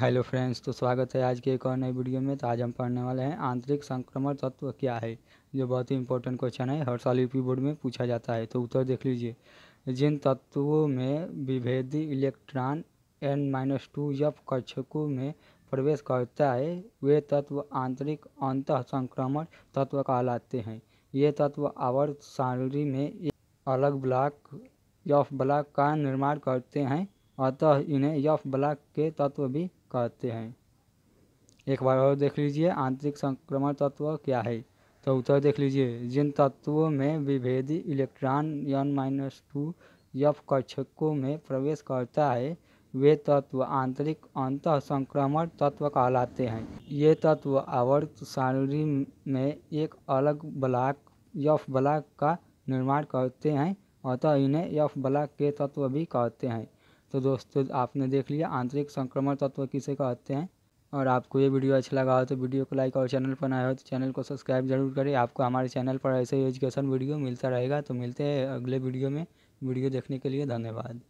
hello friends तो स्वागत है आज के एक और नई वीडियो में तो आज हम पढ़ने वाले हैं आंतरिक संक्रमण तत्व क्या है जो बहुत ही इंपॉर्टेंट क्वेश्चन है हर साल यूपी बोर्ड में पूछा जाता है तो उत्तर देख लीजिए जिन तत्वों में विभेदी इलेक्ट्रॉन एन माइनस टू जब कक्षकों में प्रवेश करता है वे तत्व आंतरिक अंत संक्रमण तत्व कहलाते हैं ये तत्व आवर्त सारणी में अलग ब्लॉक ऑफ ब्लॉक का निर्माण करते हैं अतः इन्हें यफ ब्लॉक के तत्व भी कहते हैं एक बार और देख लीजिए आंतरिक संक्रमण तत्व क्या है तो उत्तर देख लीजिए जिन तत्वों में विभेदी electron N minus two F कक्षकों में प्रवेश करता है वे तत्व आंतरिक अंत संक्रमण तत्व कहलाते हैं ये तत्व आवर्त सारणी में एक अलग ब्लॉक यफ ब्लॉक का निर्माण करते हैं अतः इन्हें यफ ब्लॉक के तत्व भी कहते हैं तो दोस्तों आपने देख लिया आंतरिक संक्रमण तत्व किसे कहते हैं और आपको ये वीडियो अच्छा लगा हो तो वीडियो को लाइक और चैनल पर नया हो तो चैनल को सब्सक्राइब जरूर करें आपको हमारे चैनल पर ऐसे ही एजुकेशन वीडियो मिलता रहेगा तो मिलते हैं अगले वीडियो में वीडियो देखने के लिए धन्यवाद